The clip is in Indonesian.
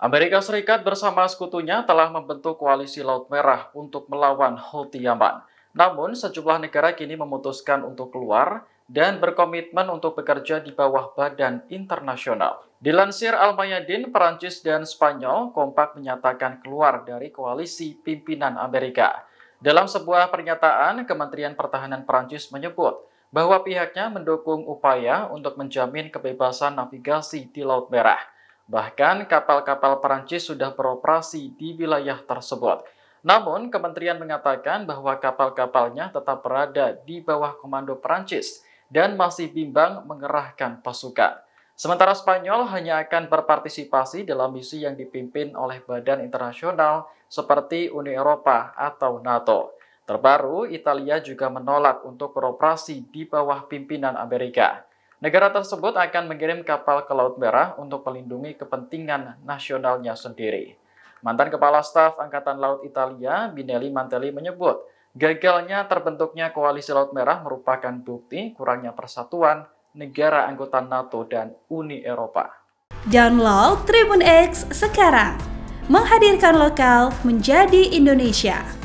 Amerika Serikat bersama sekutunya telah membentuk koalisi Laut Merah untuk melawan Houthi Yaman. Namun, sejumlah negara kini memutuskan untuk keluar dan berkomitmen untuk bekerja di bawah badan internasional. Dilansir Al-Mayadin, Perancis dan Spanyol kompak menyatakan keluar dari koalisi pimpinan Amerika. Dalam sebuah pernyataan, Kementerian Pertahanan Perancis menyebut bahwa pihaknya mendukung upaya untuk menjamin kebebasan navigasi di Laut Merah. Bahkan kapal-kapal Perancis sudah beroperasi di wilayah tersebut. Namun, kementerian mengatakan bahwa kapal-kapalnya tetap berada di bawah komando Perancis dan masih bimbang mengerahkan pasukan. Sementara Spanyol hanya akan berpartisipasi dalam misi yang dipimpin oleh badan internasional seperti Uni Eropa atau NATO. Terbaru, Italia juga menolak untuk beroperasi di bawah pimpinan Amerika. Negara tersebut akan mengirim kapal ke Laut Merah untuk melindungi kepentingan nasionalnya sendiri. Mantan Kepala Staf Angkatan Laut Italia, Binelli Mantelli menyebut, gagalnya terbentuknya koalisi Laut Merah merupakan bukti kurangnya persatuan negara anggota NATO dan Uni Eropa. Download Tribun X sekarang, menghadirkan lokal menjadi Indonesia.